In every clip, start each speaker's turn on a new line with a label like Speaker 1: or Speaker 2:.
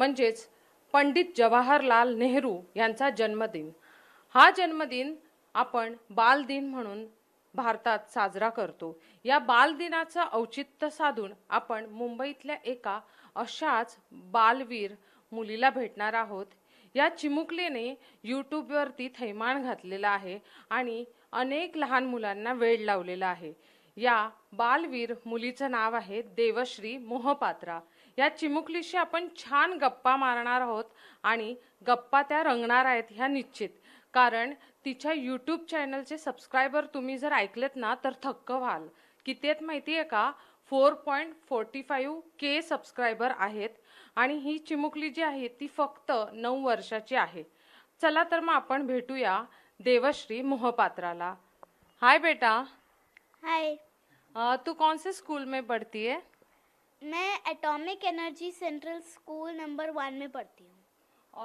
Speaker 1: म्हणजेच पंडित जवाहरलाल नेहरू यांचा जन्मदिन हा जन्मदिन आपण बालदिन म्हणून भारतात साजरा करतो या बालदिनाचं औचित्य साधून आपण मुंबईतल्या एका अशाच बालवीर मुलीला भेटणार आहोत या चिमुकलीने यूट्यूबवरती थैमान घातलेलं आहे आणि अनेक लहान मुलांना वेळ लावलेला आहे या बालवीर मुलीचं नाव आहे देवश्री मोहपात्रा या चिमुकलीशी आपण छान गप्पा मारणार आहोत आणि गप्पा त्या रंगणार आहेत ह्या निश्चित कारण तिच्या यूट्यूब चॅनलचे सबस्क्रायबर तुम्ही जर ऐकलेत ना तर थक्क व्हाल आहेत माहिती आहे का फोर पॉईंट फोर्टी फाईव्ह के सबस्क्रायबर आहेत आणि ही चिमुकली जी आहे ती फक्त नऊ वर्षाची आहे चला तर मग आपण भेटूया देवश्री मोहपात्राला हाय बेटा हाय तू कौन से स्कूल में पढ़ती है
Speaker 2: मैं atomic energy central school number one में पढ़ती हूँ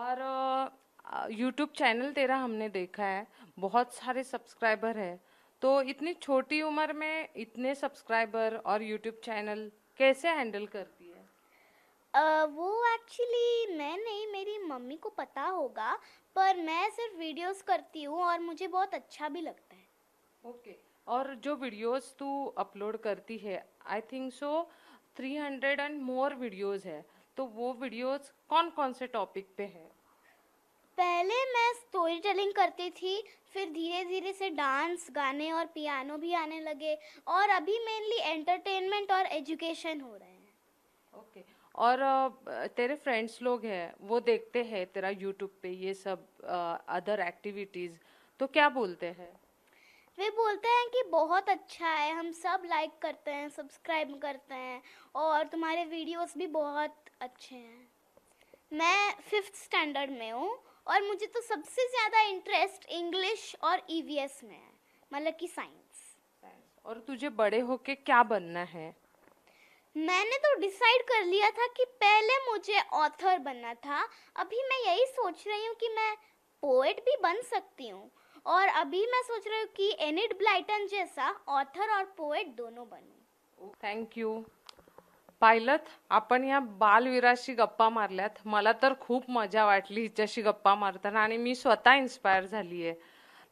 Speaker 1: और यूट्यूब चैनल तेरा हमने देखा है बहुत सारे सब्सक्राइबर है तो इतनी छोटी उम्र में इतने सब्सक्राइबर और यूट्यूब चैनल कैसे हैंडल करती है
Speaker 2: uh, वो एक्चुअली मैं नहीं मेरी मम्मी को पता होगा पर मैं सिर्फ वीडियोस करती हूँ और मुझे बहुत अच्छा भी लगता है ओके okay.
Speaker 1: और जो वीडियोस तू अपलोड करती है I think so three hundred and more videos है तो वो वीडियोस कौन कौन से टॉपिक पे है
Speaker 2: पहले मैं स्टोरी टेलिंग करती थी फिर धीरे धीरे से डांस गाने और पियानो भी आने लगे और अभी मेनली एंटरटेनमेंट और एजुकेशन हो रहे हैं
Speaker 1: ओके okay. और तेरे फ्रेंड्स लोग हैं वो देखते हैं तेरा यूट्यूब पे ये सब अदर एक्टिविटीज़ तो क्या बोलते हैं
Speaker 2: वे बोलते हैं कि बहुत अच्छा है हम सब लाइक करते हैं सब्सक्राइब करते हैं और तुम्हारे वीडियोस भी बहुत अच्छे हैं मैं फिफ्थ स्टैंडर्ड में हूँ और मुझे तो सबसे ज़्यादा इंटरेस्ट इंग्लिश और ईवीएस e में है मतलब कि साइंस
Speaker 1: और तुझे बड़े होके क्या
Speaker 2: बनना है मैंने तो डिसाइड कर लिया था कि पहले मुझे ऑथर बनना था अभी मैं यही सोच रही हूँ कि मैं पोएट भी बन सकती हूँ और अभी मैं सोच रही हूँ कि एनिड ब्लाइटन जैसा ऑथर और पोएट दोनों बनू
Speaker 1: थँक्यू पायलत आपण या बालवीराशी गप्पा मारल्यात मला तर खूप मजा वाटली हिच्याशी गप्पा मारताना आणि मी स्वतः इन्स्पायर झाली आहे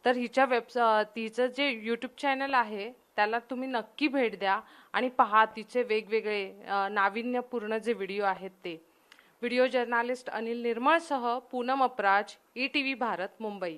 Speaker 1: तर हिच्या वेब तिचं जे यूट्यूब चॅनल आहे त्याला तुम्ही नक्की भेट द्या आणि पहा तिचे वेगवेगळे नाविन्यपूर्ण जे व्हिडिओ आहेत ते व्हिडिओ जर्नालिस्ट अनिल निर्मळसह Poonam Aparaj E T V Bharat Mumbai